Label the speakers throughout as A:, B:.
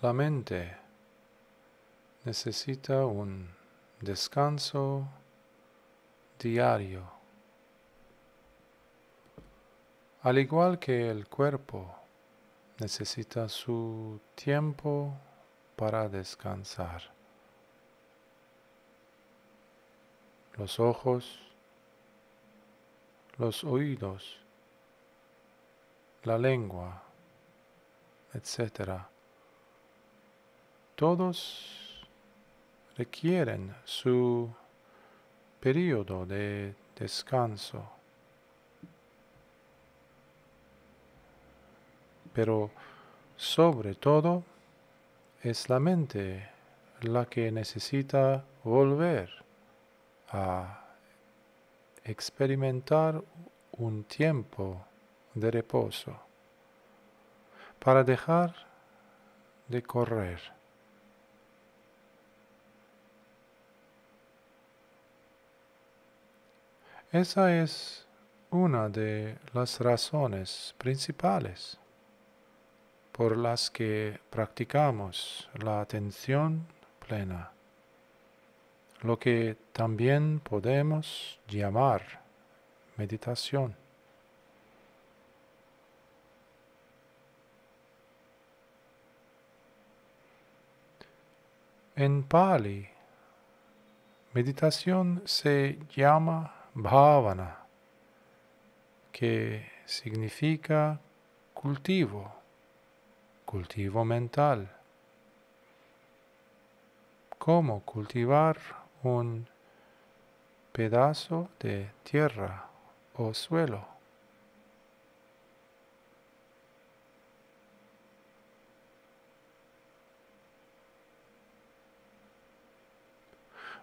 A: La mente necesita un descanso diario. Al igual que el cuerpo necesita su tiempo para descansar. Los ojos, los oídos, la lengua, etcétera todos requieren su periodo de descanso. Pero sobre todo es la mente la que necesita volver a experimentar un tiempo de reposo para dejar de correr. Esa es una de las razones principales por las que practicamos la atención plena, lo que también podemos llamar meditación. En Pali, meditación se llama bhavana, que significa cultivo, cultivo mental. ¿Cómo cultivar un pedazo de tierra o suelo?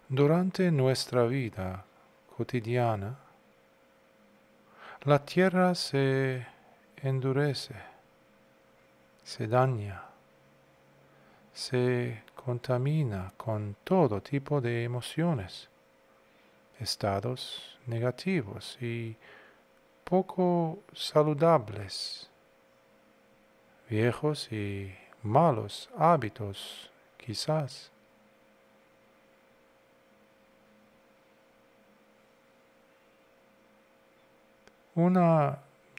A: Durante nuestra vida cotidiana, la tierra se endurece, se daña, se contamina con todo tipo de emociones, estados negativos y poco saludables, viejos y malos hábitos quizás Una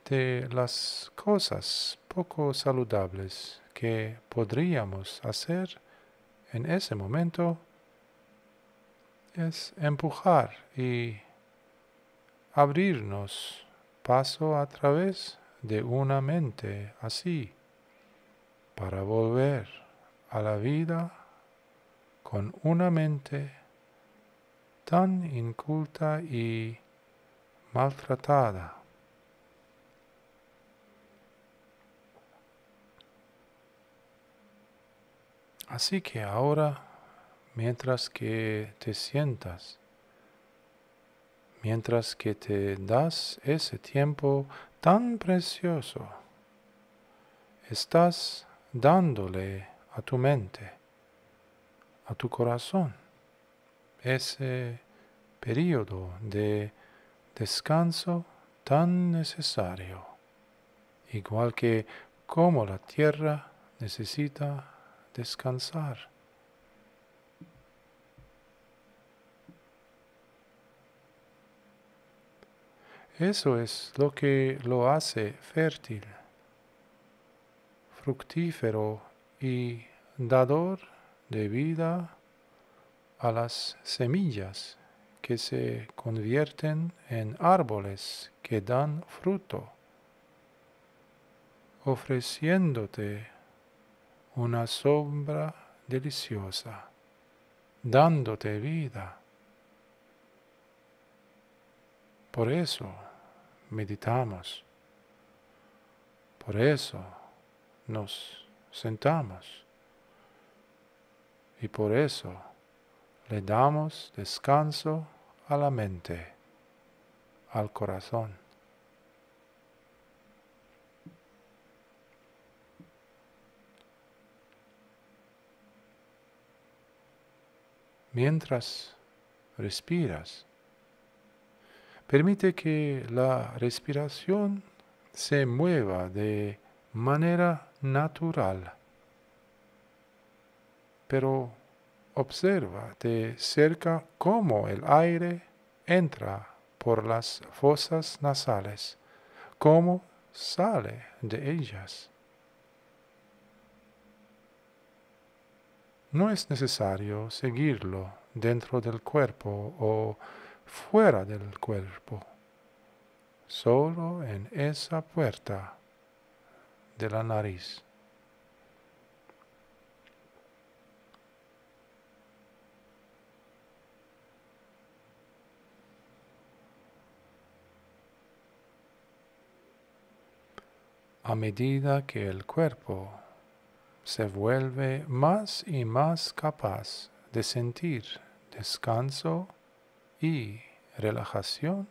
A: de las cosas poco saludables que podríamos hacer en ese momento es empujar y abrirnos paso a través de una mente así para volver a la vida con una mente tan inculta y maltratada Así que ahora, mientras que te sientas, mientras que te das ese tiempo tan precioso, estás dándole a tu mente, a tu corazón, ese periodo de descanso tan necesario, igual que como la tierra necesita descansar. Eso es lo que lo hace fértil, fructífero y dador de vida a las semillas que se convierten en árboles que dan fruto, ofreciéndote una sombra deliciosa, dándote vida. Por eso meditamos, por eso nos sentamos y por eso le damos descanso a la mente, al corazón. mientras respiras. Permite que la respiración se mueva de manera natural. Pero observa de cerca cómo el aire entra por las fosas nasales, cómo sale de ellas. no es necesario seguirlo dentro del cuerpo o fuera del cuerpo, solo en esa puerta de la nariz. A medida que el cuerpo se vuelve más y más capaz de sentir descanso y relajación,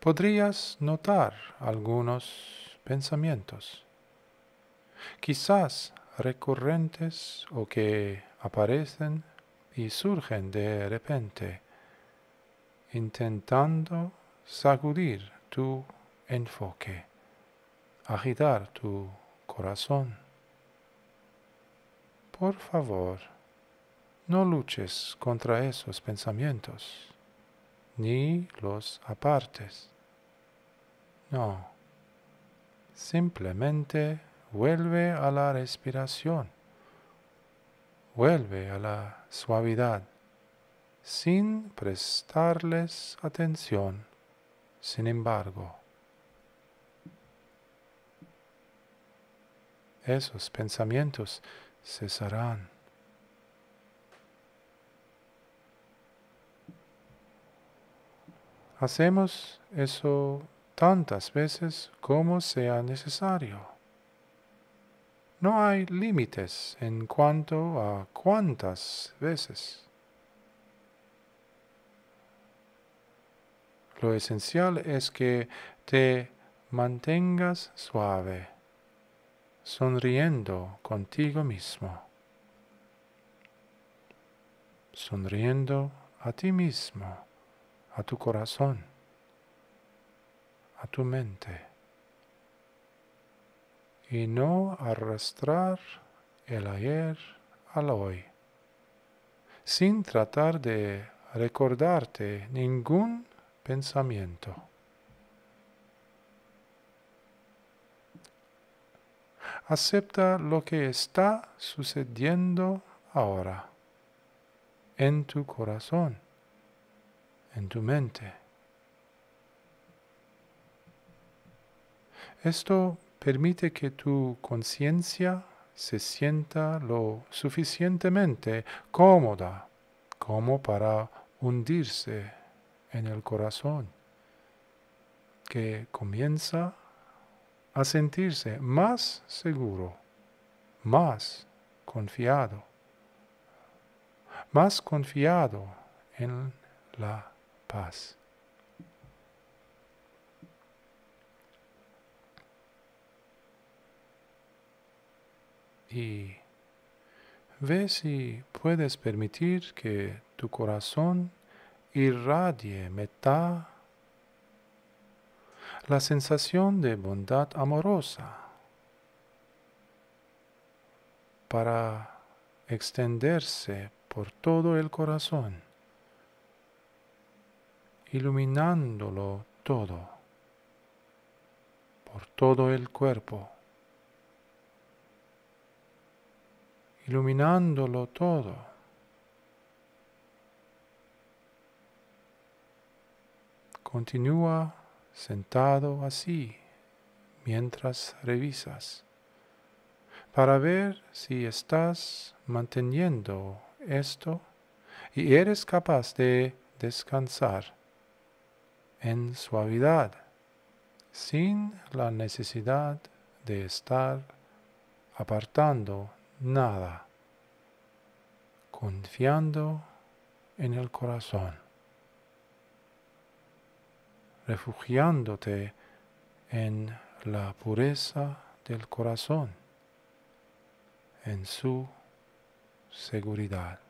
A: podrías notar algunos pensamientos, quizás recurrentes o que aparecen y surgen de repente, intentando sacudir tu enfoque, agitar tu corazón por favor, no luches contra esos pensamientos, ni los apartes. No, simplemente vuelve a la respiración, vuelve a la suavidad, sin prestarles atención, sin embargo. Esos pensamientos cesarán. Hacemos eso tantas veces como sea necesario. No hay límites en cuanto a cuántas veces. Lo esencial es que te mantengas suave sonriendo contigo mismo, sonriendo a ti mismo, a tu corazón, a tu mente, y no arrastrar el ayer al hoy, sin tratar de recordarte ningún pensamiento. acepta lo que está sucediendo ahora en tu corazón, en tu mente. Esto permite que tu conciencia se sienta lo suficientemente cómoda como para hundirse en el corazón, que comienza a sentirse más seguro, más confiado, más confiado en la paz. Y ve si puedes permitir que tu corazón irradie metá la sensación de bondad amorosa para extenderse por todo el corazón, iluminándolo todo, por todo el cuerpo, iluminándolo todo. Continúa sentado así mientras revisas, para ver si estás manteniendo esto y eres capaz de descansar en suavidad, sin la necesidad de estar apartando nada, confiando en el corazón refugiándote en la pureza del corazón, en su seguridad.